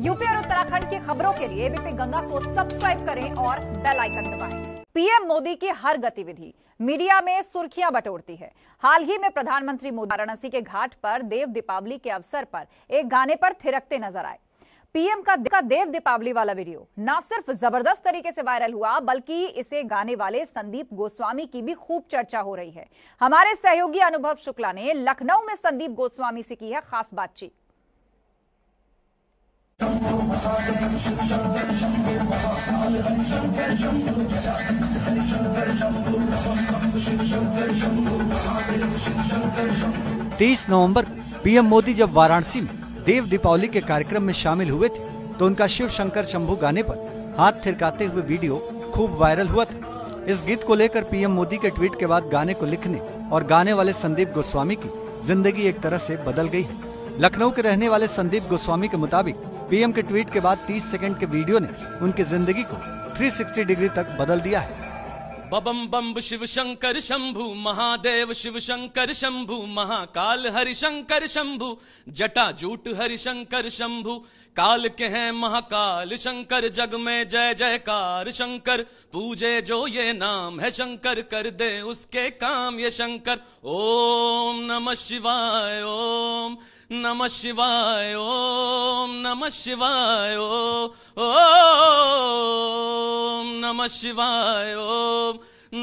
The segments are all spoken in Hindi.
यूपी और उत्तराखंड की खबरों के लिए बीपी गंगा को सब्सक्राइब करें और बेल आइकन दबाएं। पीएम मोदी की हर गतिविधि मीडिया में सुर्खियां बटोरती है हाल ही में प्रधानमंत्री मोदी वाराणसी के घाट पर देव दीपावली के अवसर पर एक गाने पर थिरकते नजर आए पीएम का, का देव दीपावली वाला वीडियो न सिर्फ जबरदस्त तरीके से वायरल हुआ बल्कि इसे गाने वाले संदीप गोस्वामी की भी खूब चर्चा हो रही है हमारे सहयोगी अनुभव शुक्ला ने लखनऊ में संदीप गोस्वामी से की है खास बातचीत तीस नवंबर पीएम मोदी जब वाराणसी में देव दीपावली के कार्यक्रम में शामिल हुए थे तो उनका शिव शंकर शंभू गाने पर हाथ थिरकाते हुए वीडियो खूब वायरल हुआ था इस गीत को लेकर पीएम मोदी के ट्वीट के बाद गाने को लिखने और गाने वाले संदीप गोस्वामी की जिंदगी एक तरह से बदल गई है लखनऊ के रहने वाले संदीप गोस्वामी के मुताबिक पीएम के ट्वीट के बाद 30 सेकंड के वीडियो ने उनकी जिंदगी को 360 डिग्री तक बदल दिया है बबम बम शिव शंकर शंभु महादेव शिव शंकर शंभु महाकाल हरि शंकर शंभु जटा जूट हरि शंकर शंभु काल के हैं महाकाल शंकर जग में जय जयकार शंकर पूजे जो ये नाम है शंकर कर दे उसके काम ये शंकर ओम नमः शिवाय ओम नम शिवाय ओम नम शिवाय ओम नमः शिवाय ओम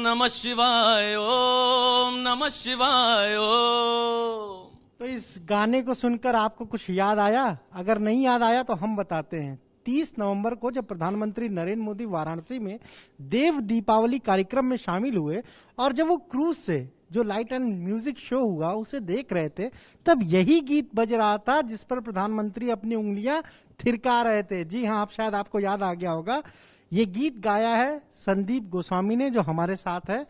नमः शिवाय ओम नमः शिवाय ओम तो इस गाने को सुनकर आपको कुछ याद आया अगर नहीं याद आया तो हम बताते हैं 30 नवंबर को जब प्रधानमंत्री नरेंद्र मोदी वाराणसी में देव दीपावली कार्यक्रम में शामिल हुए और जब वो क्रूज से जो लाइट एंड म्यूजिक शो हुआ उसे देख रहे थे तब यही गीत बज रहा था जिस पर प्रधानमंत्री अपनी उंगलियां थिरका रहे थे जी हाँ आप शायद आपको याद आ गया होगा ये गीत गाया है संदीप गोस्वामी ने जो हमारे साथ है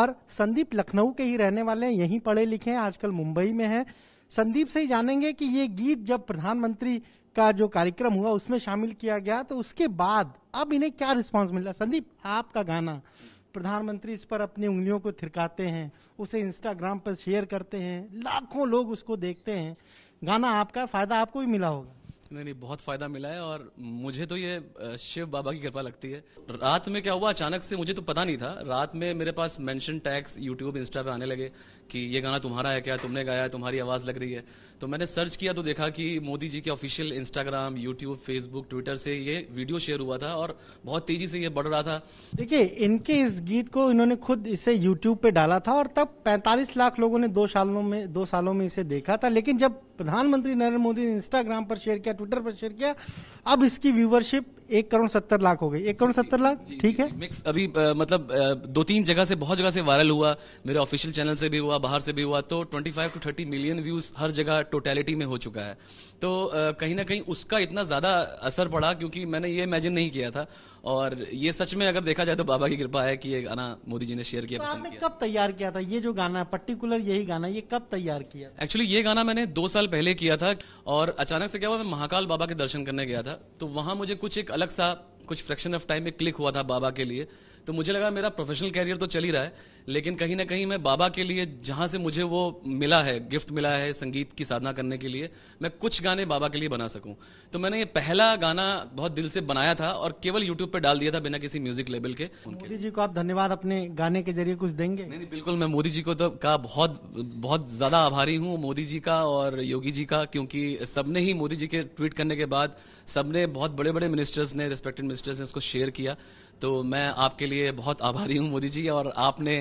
और संदीप लखनऊ के ही रहने वाले हैं यहीं पढ़े लिखे हैं आजकल मुंबई में हैं संदीप से ही जानेंगे कि ये गीत जब प्रधानमंत्री का जो कार्यक्रम हुआ उसमें शामिल किया गया तो उसके बाद अब इन्हें क्या रिस्पॉन्स मिला संदीप आपका गाना प्रधानमंत्री इस पर अपनी उंगलियों को थिरकाते हैं उसे इंस्टाग्राम पर शेयर करते हैं लाखों लोग उसको देखते हैं गाना आपका फ़ायदा आपको भी मिला होगा नहीं नहीं बहुत फायदा मिला है और मुझे तो ये शिव बाबा की कृपा लगती है रात में क्या हुआ अचानक से मुझे तो पता नहीं था रात में मेरे पास मेंशन टैक्स यूट्यूब इंस्टा पे आने लगे कि ये गाना तुम्हारा है क्या तुमने गाया तुम्हारी आवाज़ लग रही है तो मैंने सर्च किया तो देखा कि मोदी जी के official Instagram YouTube Facebook Twitter से ये वीडियो शेयर हुआ था और बहुत तेजी से ये बढ़ रहा था देखिए इनके इस गीत को इन्होंने खुद इसे यूट्यूब पे डाला था और तब 45 लाख लोगों ने दो सालों में दो सालों में इसे देखा था लेकिन जब प्रधानमंत्री नरेंद्र मोदी ने इंस्टाग्राम पर शेयर किया ट्विटर पर शेयर किया अब इसकी व्यूवरशिप एक करोड़ सत्तर लाख हो गई एक करोड़ सत्तर लाख ठीक है मिक्स अभी आ, मतलब आ, दो तीन जगह से बहुत जगह से वायरल हुआ मेरे ऑफिशियल चैनल से भी हुआ बाहर से भी हुआ तो 25 टू 30 मिलियन व्यूज हर जगह टोटेलिटी में हो चुका है तो कहीं ना कहीं उसका इतना ज्यादा असर पड़ा क्योंकि मैंने ये इमेजिन नहीं किया था और ये सच में अगर देखा जाए तो बाबा की कृपा है कि ये गाना मोदी जी ने शेयर किया तो आपने कब तैयार किया था ये जो गाना है पर्टिकुलर यही गाना ये कब तैयार किया एक्चुअली ये गाना मैंने दो साल पहले किया था और अचानक से क्या हुआ मैं महाकाल बाबा के दर्शन करने गया था तो वहां मुझे कुछ एक अलग सा कुछ फ्रैक्शन ऑफ टाइम में क्लिक हुआ था बाबा के लिए तो मुझे लगा मेरा प्रोफेशनल कैरियर तो चल ही रहा है लेकिन कहीं ना कहीं मैं बाबा के लिए जहां से मुझे वो मिला है गिफ्ट मिला है संगीत की साधना करने के लिए मैं कुछ गाने बाबा के लिए बना सकूं तो मैंने ये पहला गाना बहुत दिल से बनाया था और केवल यूट्यूब पर डाल दिया था बिना किसी म्यूजिक लेबल के मोदी जी को आप धन्यवाद अपने गाने के जरिए कुछ देंगे नहीं बिल्कुल मैं मोदी जी को तो का बहुत बहुत ज़्यादा आभारी हूँ मोदी जी का और योगी जी का क्योंकि सबने ही मोदी जी के ट्वीट करने के बाद सबने बहुत बड़े बड़े मिनिस्टर्स ने रिस्पेक्टेड मिनिस्टर्स ने उसको शेयर किया तो मैं आपके लिए बहुत आभारी हूँ मोदी जी और आपने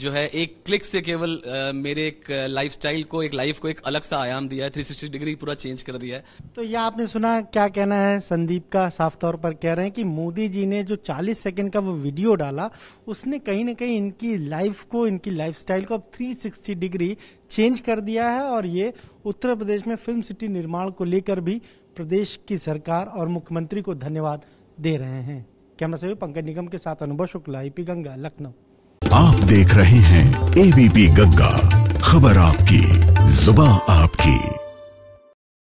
जो है एक क्लिक से केवल मेरे एक लाइफ को एक लाइफ को एक अलग सा आयाम दिया है थ्री सिक्सटी डिग्री पूरा चेंज कर दिया है तो ये आपने सुना क्या कहना है संदीप का साफ तौर पर कह रहे हैं कि मोदी जी ने जो चालीस सेकेंड का वो वीडियो डाला उसने कहीं ना कहीं इनकी लाइफ को इनकी लाइफ को अब थ्री डिग्री चेंज कर दिया है और ये उत्तर प्रदेश में फिल्म सिटी निर्माण को लेकर भी प्रदेश की सरकार और मुख्यमंत्री को धन्यवाद दे रहे हैं कैमरा सेवी पंकज निगम के साथ अनुभव शुक्ला एपी गंगा लखनऊ आप देख रहे हैं एबीपी गंगा खबर आपकी जुबा आपकी